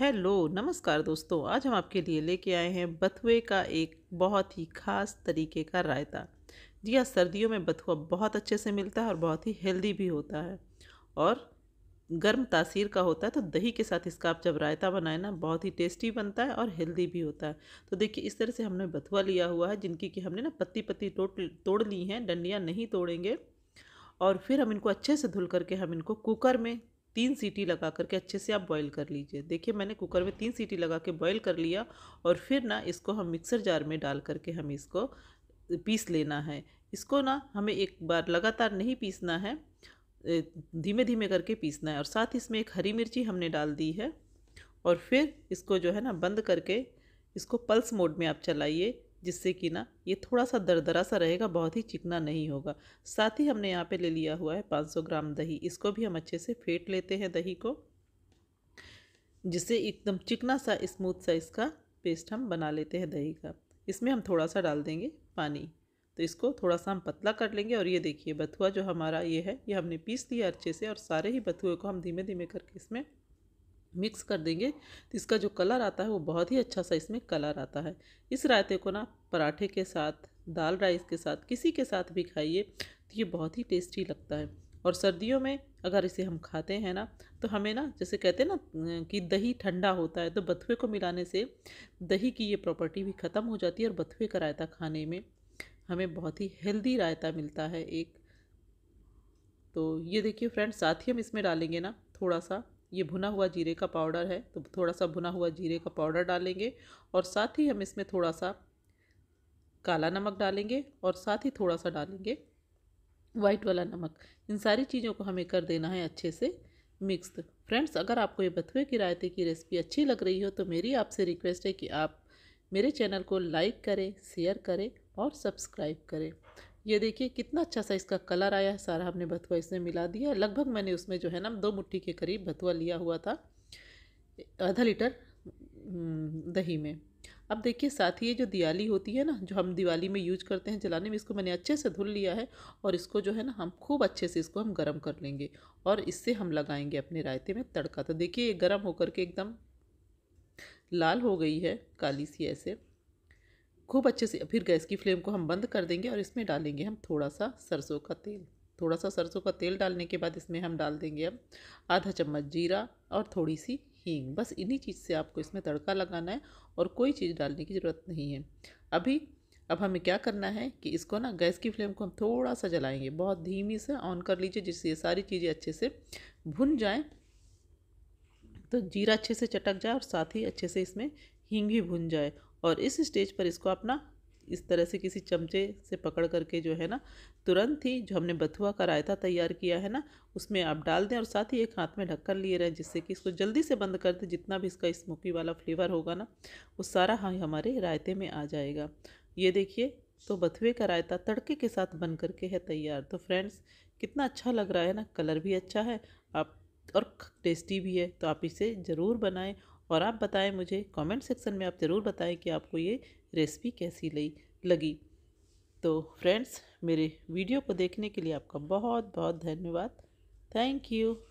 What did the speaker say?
hello नमस्कार दोस्तों आज हम आपके लिए लेके आए हैं बथुए का एक बहुत ही खास तरीके का रायता जी हाँ सर्दियों में बथुआ बहुत अच्छे से मिलता है और बहुत ही हेल्दी भी होता है और गर्म तासीर का होता है तो दही के साथ इसका आप जब रायता बनाए ना बहुत ही टेस्टी बनता है और हेल्दी भी होता है तो देखिए इस तरह से हमने बथुआ लिया हुआ है जिनकी कि हमने ना पत्ती पत्ती तोड़ तोड़ ली हैं डंडियाँ नहीं तोड़ेंगे और फिर हम इनको अच्छे से धुल करके हम इनको कुकर में तीन सीटी लगा करके अच्छे से आप बॉईल कर लीजिए देखिए मैंने कुकर में तीन सीटी लगा के बॉईल कर लिया और फिर ना इसको हम मिक्सर जार में डाल करके हम इसको पीस लेना है इसको ना हमें एक बार लगातार नहीं पीसना है धीमे धीमे करके पीसना है और साथ इसमें एक हरी मिर्ची हमने डाल दी है और फिर इसको जो है ना बंद करके इसको पल्स मोड में आप चलाइए जिससे कि ना ये थोड़ा सा दरदरा सा रहेगा बहुत ही चिकना नहीं होगा साथ ही हमने यहाँ पे ले लिया हुआ है 500 ग्राम दही इसको भी हम अच्छे से फेंट लेते हैं दही को जिससे एकदम चिकना सा स्मूथ सा इसका पेस्ट हम बना लेते हैं दही का इसमें हम थोड़ा सा डाल देंगे पानी तो इसको थोड़ा सा हम पतला कर लेंगे और ये देखिए बथुआ जो हमारा ये है ये हमने पीस दिया अच्छे से और सारे ही बथुए को हम धीमे धीमे करके इसमें मिक्स कर देंगे तो इसका जो कलर आता है वो बहुत ही अच्छा सा इसमें कलर आता है इस रायते को ना पराठे के साथ दाल राइस के साथ किसी के साथ भी खाइए तो ये बहुत ही टेस्टी लगता है और सर्दियों में अगर इसे हम खाते हैं ना तो हमें ना जैसे कहते हैं ना कि दही ठंडा होता है तो बथुए को मिलाने से दही की ये प्रॉपर्टी भी ख़त्म हो जाती है और बथुए का रायता खाने में हमें बहुत ही हेल्दी रायता मिलता है एक तो ये देखिए फ्रेंड्स साथ ही हम इसमें डालेंगे ना थोड़ा सा ये भुना हुआ जीरे का पाउडर है तो थोड़ा सा भुना हुआ जीरे का पाउडर डालेंगे और साथ ही हम इसमें थोड़ा सा काला नमक डालेंगे और साथ ही थोड़ा सा डालेंगे वाइट वाला नमक इन सारी चीज़ों को हमें कर देना है अच्छे से मिक्स फ्रेंड्स अगर आपको ये बथुए की रायते की रेसिपी अच्छी लग रही हो तो मेरी आपसे रिक्वेस्ट है कि आप मेरे चैनल को लाइक करें शेयर करें और सब्सक्राइब करें ये देखिए कितना अच्छा सा इसका कलर आया है सारा हमने भथुआ इसमें मिला दिया लगभग मैंने उसमें जो है ना दो मुट्ठी के करीब भथुआ लिया हुआ था आधा लीटर दही में अब देखिए साथ ही ये जो दिवाली होती है ना जो हम दिवाली में यूज करते हैं जलाने में इसको मैंने अच्छे से धुल लिया है और इसको जो है ना हम खूब अच्छे से इसको हम गर्म कर लेंगे और इससे हम लगाएंगे अपने रायते में तड़का तो देखिए ये गर्म होकर के एकदम लाल हो गई है काली सी ऐसे खूब अच्छे से फिर गैस की फ्लेम को हम बंद कर देंगे और इसमें डालेंगे हम थोड़ा सा सरसों का तेल थोड़ा सा सरसों का तेल डालने के बाद इसमें हम डाल देंगे अब आधा चम्मच जीरा और थोड़ी सी हींग बस इन्हीं चीज़ से आपको इसमें तड़का लगाना है और कोई चीज़ डालने की ज़रूरत नहीं है अभी अब हमें क्या करना है कि इसको ना गैस की फ्लेम को हम थोड़ा सा जलाएंगे बहुत धीमी से ऑन कर लीजिए जिससे ये सारी चीज़ें अच्छे से भुन जाएँ तो जीरा अच्छे से चटक जाए और साथ ही अच्छे से इसमें हींग भी भुन जाए और इस स्टेज पर इसको अपना इस तरह से किसी चमचे से पकड़ करके जो है ना तुरंत ही जो हमने बथुआ का रायता तैयार किया है ना उसमें आप डाल दें और साथ ही एक हाथ में ढक्कन लिए रहें जिससे कि इसको जल्दी से बंद कर दें जितना भी इसका स्मोकी वाला फ्लेवर होगा ना वो सारा हाँ हमारे रायते में आ जाएगा ये देखिए तो बथुए का रायता तड़के के साथ बन करके है तैयार तो फ्रेंड्स कितना अच्छा लग रहा है ना कलर भी अच्छा है आप और टेस्टी भी है तो आप इसे ज़रूर बनाएँ और आप बताएं मुझे कमेंट सेक्शन में आप ज़रूर बताएं कि आपको ये रेसिपी कैसी लई लगी तो फ्रेंड्स मेरे वीडियो को देखने के लिए आपका बहुत बहुत धन्यवाद थैंक यू